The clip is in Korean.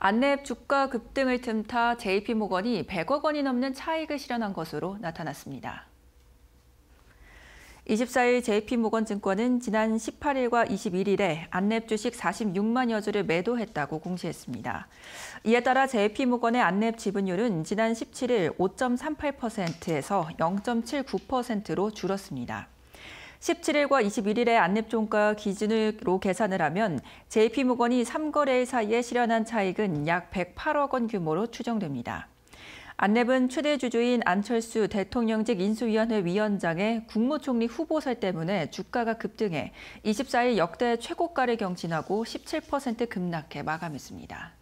안랩 내 주가 급등을 틈타 JP모건이 100억 원이 넘는 차익을 실현한 것으로 나타났습니다. 24일 JP모건증권은 지난 18일과 21일에 안랩 주식 46만여 주를 매도했다고 공시했습니다. 이에 따라 JP모건의 안랩 지분율은 지난 17일 5.38%에서 0.79%로 줄었습니다. 17일과 21일의 안내종가 기준으로 계산을 하면 JP모건이 3거래 사이에 실현한 차익은 약 108억 원 규모로 추정됩니다. 안랩은 최대 주주인 안철수 대통령직 인수위원회 위원장의 국무총리 후보설 때문에 주가가 급등해 24일 역대 최고가를 경신하고 17% 급락해 마감했습니다.